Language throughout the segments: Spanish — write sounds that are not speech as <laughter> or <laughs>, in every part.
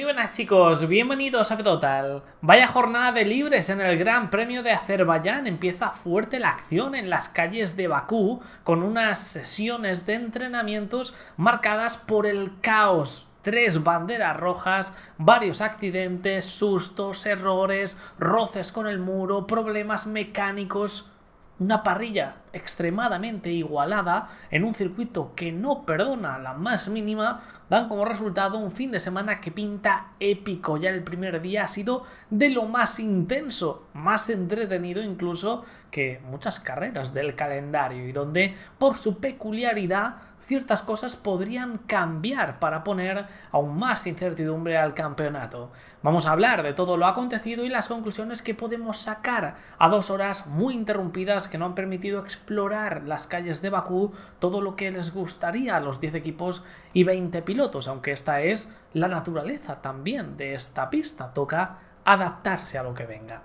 Muy buenas chicos, bienvenidos a Total. Vaya jornada de libres en el Gran Premio de Azerbaiyán. Empieza fuerte la acción en las calles de Bakú con unas sesiones de entrenamientos marcadas por el caos tres banderas rojas, varios accidentes, sustos, errores, roces con el muro, problemas mecánicos, una parrilla extremadamente igualada en un circuito que no perdona la más mínima, dan como resultado un fin de semana que pinta épico. Ya el primer día ha sido de lo más intenso, más entretenido incluso que muchas carreras del calendario y donde por su peculiaridad ciertas cosas podrían cambiar para poner aún más incertidumbre al campeonato. Vamos a hablar de todo lo acontecido y las conclusiones que podemos sacar a dos horas muy interrumpidas que no han permitido explorar las calles de Bakú, todo lo que les gustaría a los 10 equipos y 20 pilotos, aunque esta es la naturaleza también de esta pista, toca adaptarse a lo que venga.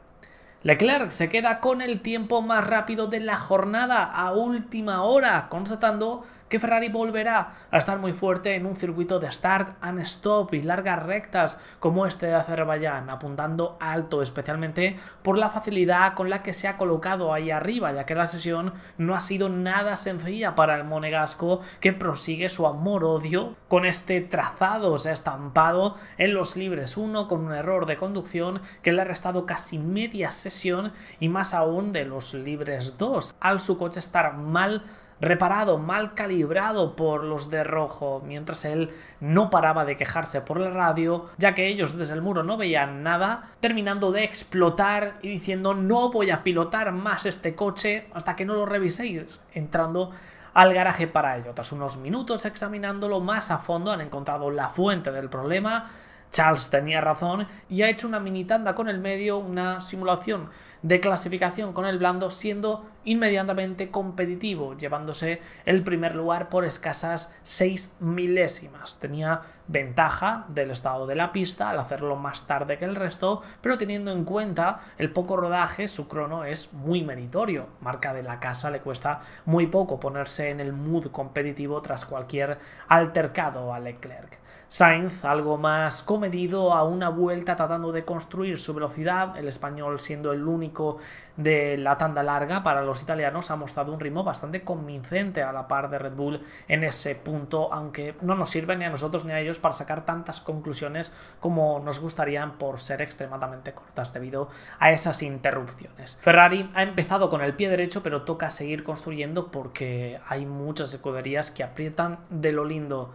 Leclerc se queda con el tiempo más rápido de la jornada a última hora, constatando que Ferrari volverá a estar muy fuerte en un circuito de start and stop y largas rectas como este de Azerbaiyán, apuntando alto, especialmente por la facilidad con la que se ha colocado ahí arriba, ya que la sesión no ha sido nada sencilla para el monegasco que prosigue su amor-odio con este trazado, se ha estampado en los libres 1 con un error de conducción que le ha restado casi media sesión y más aún de los libres 2 al su coche estar mal reparado, mal calibrado por los de rojo, mientras él no paraba de quejarse por la radio, ya que ellos desde el muro no veían nada, terminando de explotar y diciendo no voy a pilotar más este coche hasta que no lo reviséis, entrando al garaje para ello. Tras unos minutos examinándolo más a fondo han encontrado la fuente del problema, Charles tenía razón y ha hecho una mini tanda con el medio, una simulación de clasificación con el blando, siendo inmediatamente competitivo, llevándose el primer lugar por escasas 6 milésimas. Tenía ventaja del estado de la pista al hacerlo más tarde que el resto, pero teniendo en cuenta el poco rodaje, su crono es muy meritorio. Marca de la casa le cuesta muy poco ponerse en el mood competitivo tras cualquier altercado a Leclerc. Sainz, algo más comedido, a una vuelta tratando de construir su velocidad, el español siendo el único de la tanda larga para los italianos ha mostrado un ritmo bastante convincente a la par de Red Bull en ese punto, aunque no nos sirve ni a nosotros ni a ellos para sacar tantas conclusiones como nos gustarían por ser extremadamente cortas debido a esas interrupciones. Ferrari ha empezado con el pie derecho, pero toca seguir construyendo porque hay muchas escuderías que aprietan de lo lindo.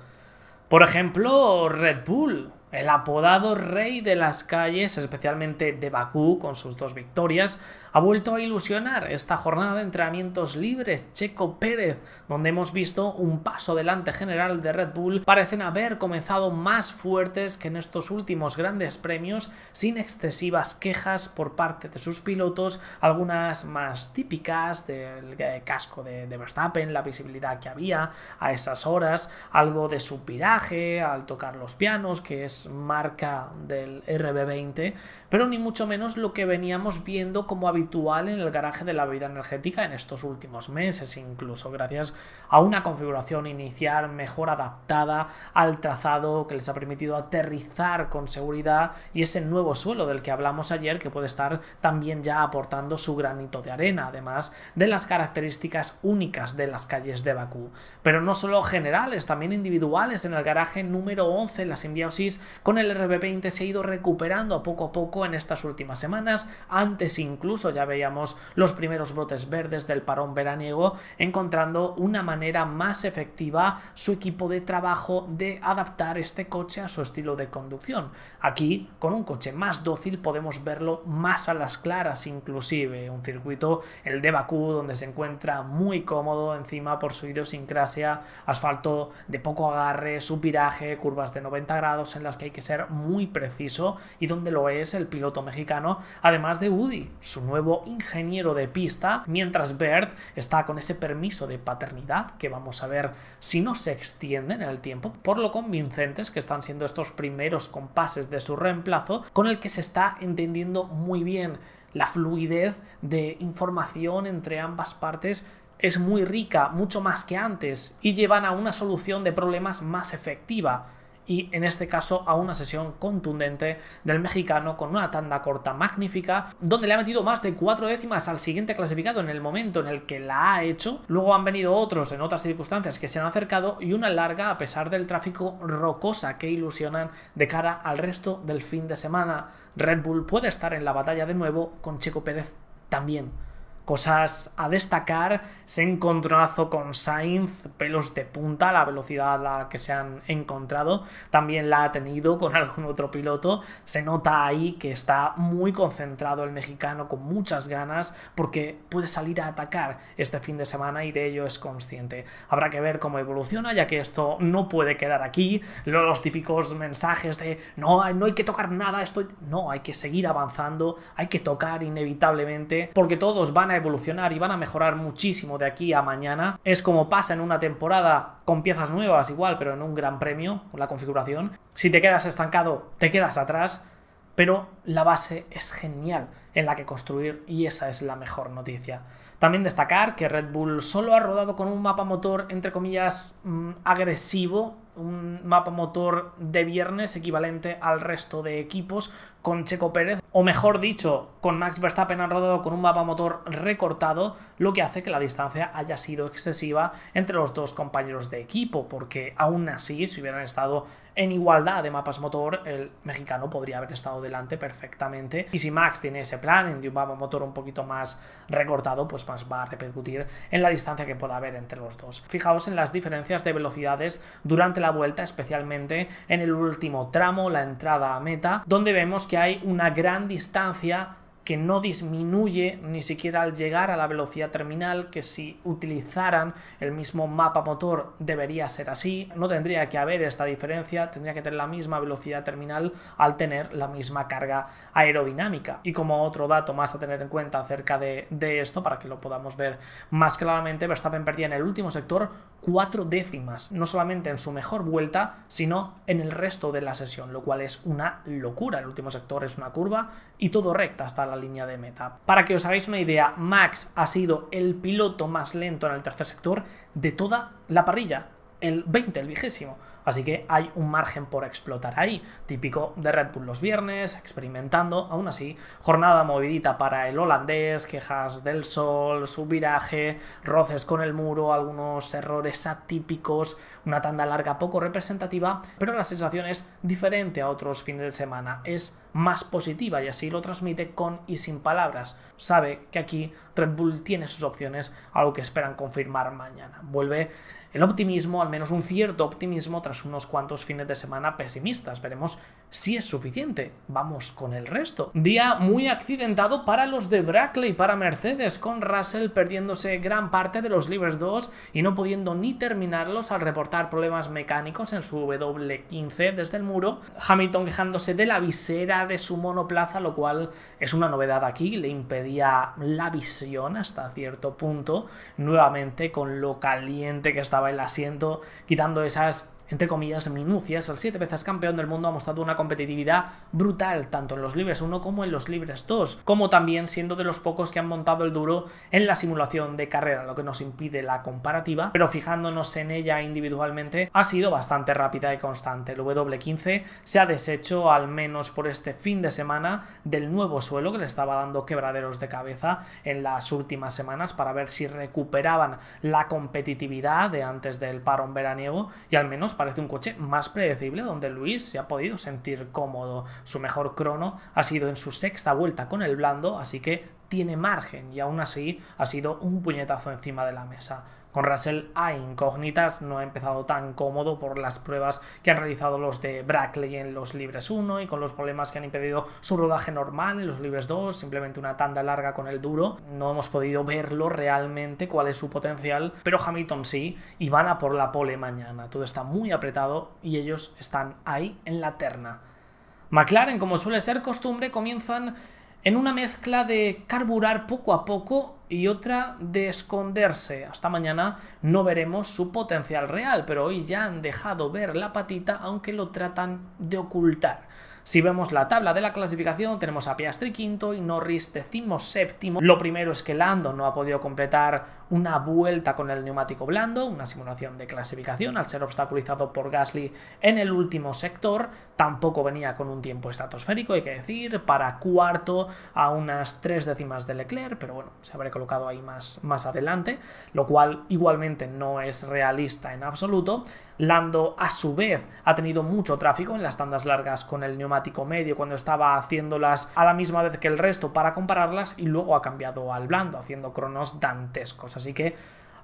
Por ejemplo, Red Bull el apodado rey de las calles, especialmente de Bakú, con sus dos victorias, ha vuelto a ilusionar esta jornada de entrenamientos libres Checo Pérez, donde hemos visto un paso delante general de Red Bull, parecen haber comenzado más fuertes que en estos últimos grandes premios, sin excesivas quejas por parte de sus pilotos, algunas más típicas del eh, casco de, Verstappen, la visibilidad que había a esas horas, algo de su piraje al tocar los pianos, que es marca del RB20, pero ni mucho menos lo que veníamos viendo como habitual en el garaje de la bebida energética en estos últimos meses, incluso gracias a una configuración inicial mejor adaptada al trazado que les ha permitido aterrizar con seguridad y ese nuevo suelo del que hablamos ayer que puede estar también ya aportando su granito de arena, además de las características únicas de las calles de Bakú. Pero no solo generales, también individuales en el garaje número 11, la simbiosis con el RB20 se ha ido recuperando poco a poco en estas últimas semanas. Antes incluso ya veíamos los primeros brotes verdes del parón veraniego, encontrando una manera más efectiva su equipo de trabajo de adaptar este coche a su estilo de conducción. Aquí, con un coche más dócil, podemos verlo más a las claras inclusive. Un circuito, el de Bakú, donde se encuentra muy cómodo encima por su idiosincrasia, asfalto de poco agarre, su curvas de 90 grados en las que hay que ser muy preciso y donde lo es el piloto mexicano, además de Woody, su nuevo ingeniero de pista, mientras Bert está con ese permiso de paternidad que vamos a ver si no se extiende en el tiempo, por lo convincentes que están siendo estos primeros compases de su reemplazo, con el que se está entendiendo muy bien la fluidez de información entre ambas partes es muy rica, mucho más que antes, y llevan a una solución de problemas más efectiva y en este caso a una sesión contundente del mexicano con una tanda corta magnífica donde le ha metido más de cuatro décimas al siguiente clasificado en el momento en el que la ha hecho. Luego han venido otros en otras circunstancias que se han acercado y una larga a pesar del tráfico rocosa que ilusionan de cara al resto del fin de semana. Red Bull puede estar en la batalla de nuevo con Checo Pérez también. Cosas a destacar, ese encontronazo con Sainz, pelos de punta, la velocidad a la que se han encontrado, también la ha tenido con <laughs> algún otro piloto, se nota ahí que está muy concentrado el mexicano, con muchas ganas, porque puede salir a atacar este fin de semana y de ello es consciente. Habrá que ver cómo evoluciona, ya que esto no puede quedar aquí, los típicos mensajes de no, no hay que tocar nada, esto... no, hay que seguir avanzando, hay que tocar inevitablemente, porque todos van a evolucionar y van a mejorar muchísimo de aquí a mañana. Es como pasa en una temporada con piezas nuevas igual, pero en un gran premio, con la configuración. Si te quedas estancado, te quedas atrás, pero la base es genial en la que construir y esa es la mejor noticia. También destacar que Red Bull solo ha rodado con un mapa motor, entre comillas, mm, agresivo, un mapa motor de viernes equivalente al resto de equipos, con Checo Pérez, o mejor dicho, con Max Verstappen han rodado con un mapa motor recortado, lo que hace que la distancia haya sido excesiva entre los dos compañeros de equipo, porque aún así, si hubieran estado en igualdad de mapas motor, el mexicano podría haber estado delante perfectamente. Y si Max tiene ese plan de un mapa motor un poquito más recortado, pues más va a repercutir en la distancia que pueda haber entre los dos. Fijaos en las diferencias de velocidades durante la vuelta, especialmente en el último tramo, la entrada a meta, donde vemos que hay una gran distancia que no disminuye ni siquiera al llegar a la velocidad terminal, que si utilizaran el mismo mapa motor debería ser así, no tendría que haber esta diferencia, tendría que tener la misma velocidad terminal al tener la misma carga aerodinámica. Y como otro dato más a tener en cuenta acerca de, de esto, para que lo podamos ver más claramente, Verstappen perdía en el último sector cuatro décimas, no solamente en su mejor vuelta, sino en el resto de la sesión, lo cual es una locura. El último sector es una curva y todo recta hasta la línea de meta. Para que os hagáis una idea, Max ha sido el piloto más lento en el tercer sector de toda la parrilla, el 20, el vigésimo. Así que hay un margen por explotar ahí. Típico de Red Bull los viernes, experimentando. Aún así, jornada movidita para el holandés, quejas del sol, su viraje, roces con el muro, algunos errores atípicos, una tanda larga poco representativa, pero la sensación es diferente a otros fines de semana. Es más positiva y así lo transmite con y sin palabras. Sabe que aquí Red Bull tiene sus opciones, algo que esperan confirmar mañana. Vuelve el optimismo, al menos un cierto optimismo, tras unos cuantos fines de semana pesimistas. Veremos si es suficiente. Vamos con el resto. Día muy accidentado para los de Brackley, para Mercedes, con Russell perdiéndose gran parte de los Libres 2 y no pudiendo ni terminarlos al reportar problemas mecánicos en su W15 desde el muro. Hamilton quejándose de la visera de su monoplaza, lo cual es una novedad aquí, le impedía la visión hasta cierto punto, nuevamente con lo caliente que estaba el asiento, quitando esas entre comillas, minucias, el siete veces campeón del mundo ha mostrado una competitividad brutal, tanto en los libres 1 como en los libres 2, como también siendo de los pocos que han montado el duro en la simulación de carrera, lo que nos impide la comparativa, pero fijándonos en ella individualmente, ha sido bastante rápida y constante. El W15 se ha deshecho, al menos por este fin de semana, del nuevo suelo que le estaba dando quebraderos de cabeza en las últimas semanas para ver si recuperaban la competitividad de antes del parón veraniego y al menos parece un coche más predecible donde Luis se ha podido sentir cómodo. Su mejor crono ha sido en su sexta vuelta con el blando, así que tiene margen y aún así ha sido un puñetazo encima de la mesa. Con Russell hay incógnitas, no ha empezado tan cómodo por las pruebas que han realizado los de Brackley en los libres 1 y con los problemas que han impedido su rodaje normal en los libres 2, simplemente una tanda larga con el duro. No hemos podido verlo realmente, cuál es su potencial, pero Hamilton sí, y van a por la pole mañana. Todo está muy apretado y ellos están ahí en la terna. McLaren, como suele ser costumbre, comienzan en una mezcla de carburar poco a poco y otra de esconderse. Hasta mañana no veremos su potencial real, pero hoy ya han dejado ver la patita aunque lo tratan de ocultar. Si vemos la tabla de la clasificación, tenemos a Piastri quinto y Norris decimos séptimo. Lo primero es que Lando no ha podido completar una vuelta con el neumático blando, una simulación de clasificación al ser obstaculizado por Gasly en el último sector, tampoco venía con un tiempo estratosférico, hay que decir, para cuarto a unas tres décimas de Leclerc, pero bueno, se habrá colocado ahí más, más adelante, lo cual igualmente no es realista en absoluto. Lando a su vez ha tenido mucho tráfico en las tandas largas con el neumático medio cuando estaba haciéndolas a la misma vez que el resto para compararlas y luego ha cambiado al blando haciendo cronos dantescos. Así que,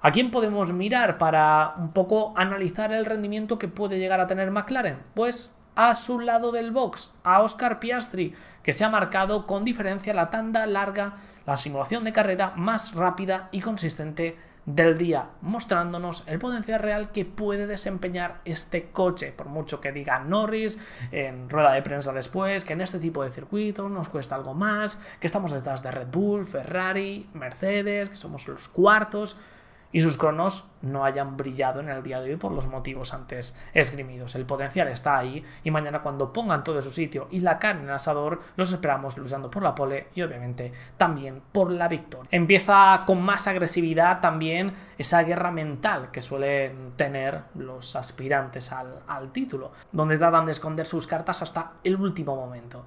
¿a quién podemos mirar para un poco analizar el rendimiento que puede llegar a tener McLaren? Pues a su lado del box, a Oscar Piastri, que se ha marcado con diferencia la tanda larga, la simulación de carrera más rápida y consistente del día, mostrándonos el potencial real que puede desempeñar este coche, por mucho que diga Norris en rueda de prensa después, que en este tipo de circuitos nos cuesta algo más, que estamos detrás de Red Bull, Ferrari, Mercedes, que somos los cuartos y sus cronos no hayan brillado en el día de hoy por los motivos antes esgrimidos. El potencial está ahí y mañana cuando pongan todo en su sitio y la carne en el asador, los esperamos luchando por la pole y obviamente también por la victoria. Empieza con más agresividad también esa guerra mental que suelen tener los aspirantes al, al título, donde tratan de esconder sus cartas hasta el último momento.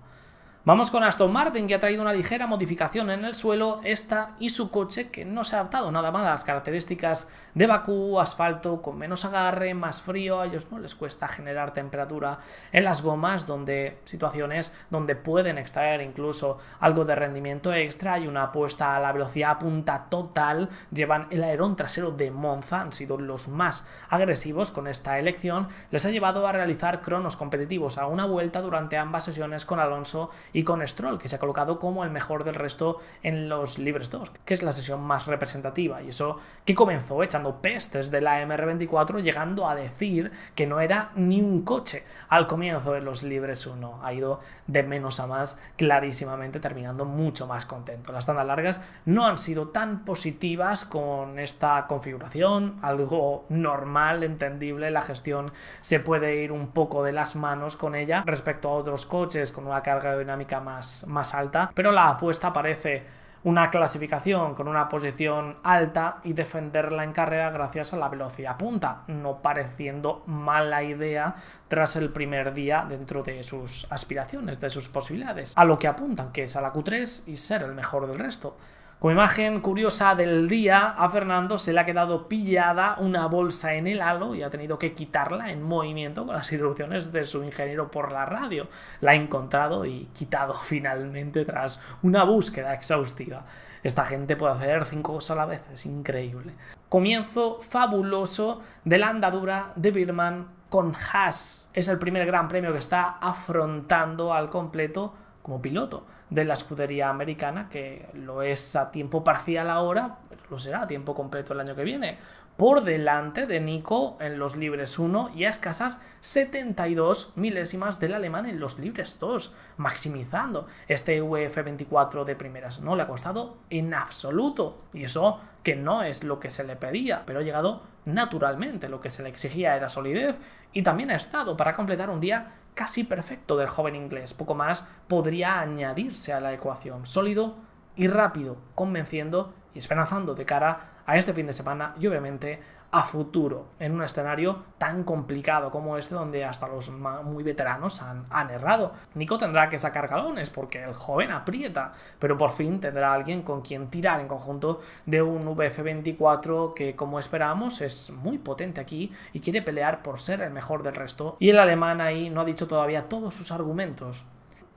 Vamos con Aston Martin, que ha traído una ligera modificación en el suelo, esta y su coche, que no se ha adaptado nada más a las características de Bakú, asfalto con menos agarre, más frío, a ellos no les cuesta generar temperatura en las gomas, donde situaciones donde pueden extraer incluso algo de rendimiento extra y una apuesta a la velocidad a punta total, llevan el aerón trasero de Monza, han sido los más agresivos con esta elección, les ha llevado a realizar cronos competitivos a una vuelta durante ambas sesiones con Alonso y y con Stroll, que se ha colocado como el mejor del resto en los Libres 2, que es la sesión más representativa. Y eso que comenzó echando pestes de la MR24, llegando a decir que no era ni un coche al comienzo de los Libres 1. Ha ido de menos a más clarísimamente, terminando mucho más contento. Las tandas largas no han sido tan positivas con esta configuración, algo normal, entendible, la gestión se puede ir un poco de las manos con ella respecto a otros coches con una carga aerodinámica más, más alta, pero la apuesta parece una clasificación con una posición alta y defenderla en carrera gracias a la velocidad punta, no pareciendo mala idea tras el primer día dentro de sus aspiraciones, de sus posibilidades, a lo que apuntan, que es a la Q3 y ser el mejor del resto. Como imagen curiosa del día, a Fernando se le ha quedado pillada una bolsa en el halo y ha tenido que quitarla en movimiento con las instrucciones de su ingeniero por la radio. La ha encontrado y quitado <laughs> finalmente tras una búsqueda exhaustiva. Esta gente puede hacer cinco cosas a la vez, es increíble. Comienzo fabuloso de la andadura de Birman con Haas. Es el primer gran premio que está afrontando al completo como piloto de la escudería americana, que lo es a tiempo parcial ahora, lo será a tiempo completo el año que viene, por delante de Nico en los libres 1 y a escasas 72 milésimas del alemán en los libres 2, maximizando este UF24 de primeras. No le ha costado en absoluto, y eso que no es lo que se le pedía, pero ha llegado naturalmente, lo que se le exigía era solidez, y también ha estado para completar un día casi perfecto del joven inglés. Poco más podría añadirse a la ecuación. Sólido y rápido, convenciendo y esperanzando de cara a este fin de semana y obviamente a futuro en un escenario tan complicado como este donde hasta los muy veteranos han, errado. Nico tendrá que sacar galones porque el joven aprieta, pero por fin tendrá alguien con quien tirar en conjunto de un VF24 que como esperamos es muy potente aquí y quiere pelear por ser el mejor del resto y el alemán ahí no ha dicho todavía todos sus argumentos.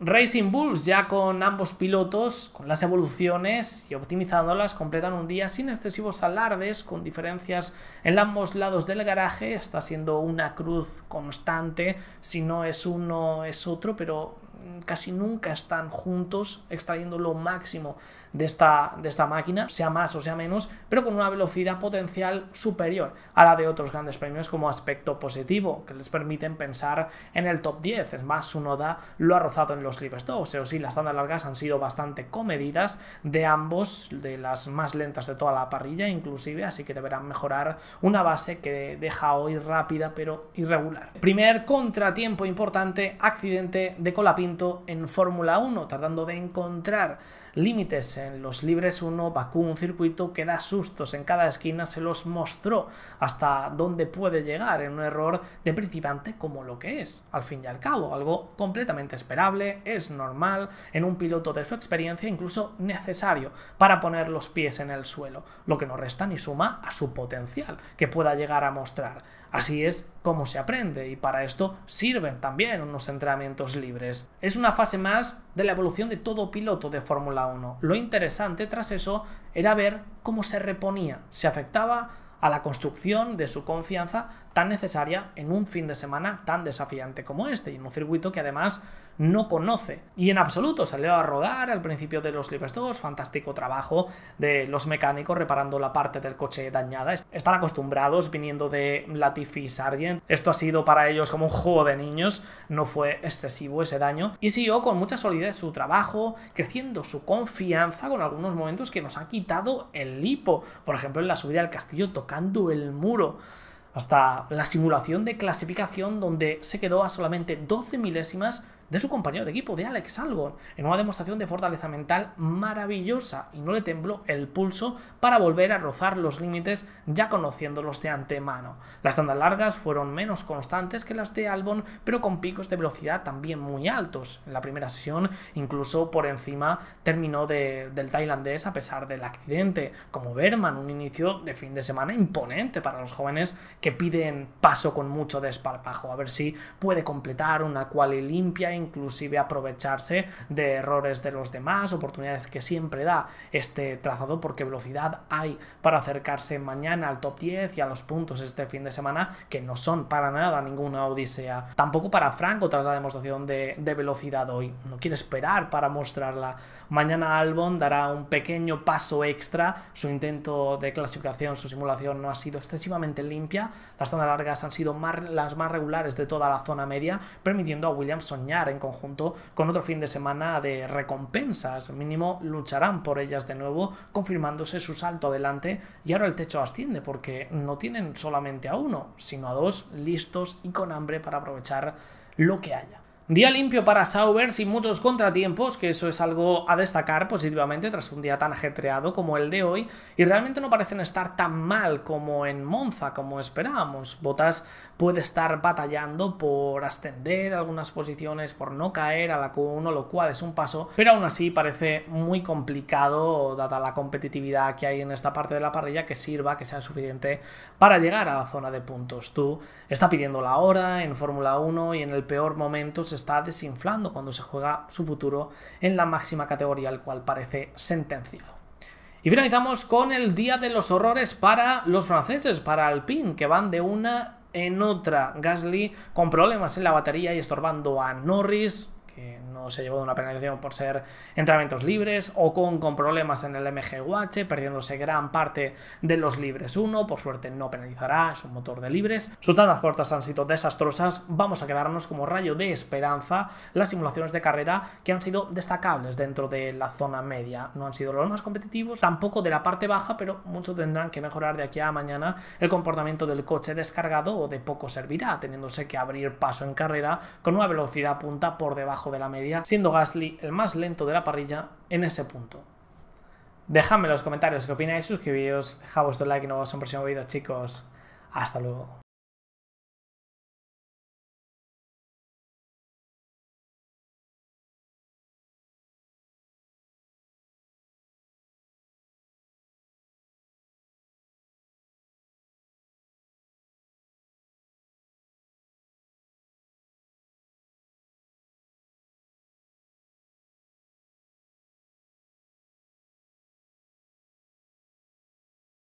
Racing Bulls ya con ambos pilotos, con las evoluciones y optimizándolas, completan un día sin excesivos alardes, con diferencias en ambos lados del garaje. Está siendo una cruz constante, si no es uno es otro, pero casi nunca están juntos extrayendo lo máximo de esta, de esta máquina, sea más o sea menos, pero con una velocidad potencial superior a la de otros grandes premios como aspecto positivo, que les permiten pensar en el top 10. Es más, su Noda lo ha rozado en los clips. o sea sí, las tandas largas han sido bastante comedidas de ambos, de las más lentas de toda la parrilla inclusive, así que deberán mejorar una base que deja hoy rápida pero irregular. Primer contratiempo importante, accidente de Colapín en Fórmula 1, tratando de encontrar límites. En los libres uno Bakú, un circuito que da sustos en cada esquina, se los mostró hasta dónde puede llegar en un error de principiante como lo que es, al fin y al cabo, algo completamente esperable, es normal en un piloto de su experiencia, incluso necesario para poner los pies en el suelo, lo que no resta ni suma a su potencial que pueda llegar a mostrar. Así es como se aprende y para esto sirven también unos entrenamientos libres. Es una fase más de la evolución de todo piloto de Fórmula lo interesante tras eso era ver cómo se reponía, se afectaba a la construcción de su confianza tan necesaria en un fin de semana tan desafiante como este y en un circuito que además no conoce. Y en absoluto salió a rodar al principio de los Libres 2, fantástico trabajo de los mecánicos reparando la parte del coche dañada. Están acostumbrados viniendo de Latifi Sargent. Esto ha sido para ellos como un juego de niños, no fue excesivo ese daño. Y siguió con mucha solidez su trabajo, creciendo su confianza con algunos momentos que nos han quitado el lipo, Por ejemplo, en la subida al castillo tocando el muro hasta la simulación de clasificación donde se quedó a solamente 12 milésimas de su compañero de equipo, de Alex Albon, en una demostración de fortaleza mental maravillosa y no le tembló el pulso para volver a rozar los límites ya conociéndolos de antemano. Las tandas largas fueron menos constantes que las de Albon, pero con picos de velocidad también muy altos. En la primera sesión, incluso por encima, terminó del tailandés a pesar del accidente, como Berman, un inicio de fin de semana imponente para los jóvenes que piden paso con mucho desparpajo, a ver si puede completar una cual limpia inclusive aprovecharse de errores de los demás, oportunidades que siempre da este trazado porque velocidad hay para acercarse mañana al top 10 y a los puntos este fin de semana que no son para nada ninguna odisea. Tampoco para Franco tras la demostración de, velocidad hoy. No quiere esperar para mostrarla. Mañana Albon dará un pequeño paso extra. Su intento de clasificación, su simulación no ha sido excesivamente limpia. Las zonas largas han sido más, las más regulares de toda la zona media, permitiendo a Williams soñar en conjunto con otro fin de semana de recompensas. Mínimo lucharán por ellas de nuevo, confirmándose su salto adelante y ahora el techo asciende porque no tienen solamente a uno, sino a dos listos y con hambre para aprovechar lo que haya. Día limpio para Sauber sin muchos contratiempos, que eso es algo a destacar positivamente tras un día tan ajetreado como el de hoy, y realmente no parecen estar tan mal como en Monza, como esperábamos. Botas puede estar batallando por ascender algunas posiciones, por no caer a la Q1, lo cual es un paso, pero aún así parece muy complicado, dada la competitividad que hay en esta parte de la parrilla, que sirva, que sea suficiente para llegar a la zona de puntos. Tú está pidiendo la hora en Fórmula 1 y en el peor momento está desinflando cuando se juega su futuro en la máxima categoría, al cual parece sentenciado. Y finalizamos con el día de los horrores para los franceses, para Alpine, que van de una en otra. Gasly con problemas en la batería y estorbando a Norris que no se llevó de una penalización por ser entrenamientos libres, o con problemas en el MGUH, perdiéndose gran parte de los libres 1, por suerte no penalizará, es un motor de libres. Sus tantas cortas han sido desastrosas, vamos a quedarnos como rayo de esperanza las simulaciones de carrera que han sido destacables dentro de la zona media, no han sido los más competitivos, tampoco de la parte baja, pero muchos tendrán que mejorar de aquí a mañana el comportamiento del coche descargado o de poco servirá, teniéndose que abrir paso en carrera con una velocidad punta por debajo de la media, siendo Gasly el más lento de la parrilla en ese punto. Dejadme en los comentarios qué opináis, suscribíos, dejad vuestro like y nos vemos en el próximo vídeo, chicos. Hasta luego.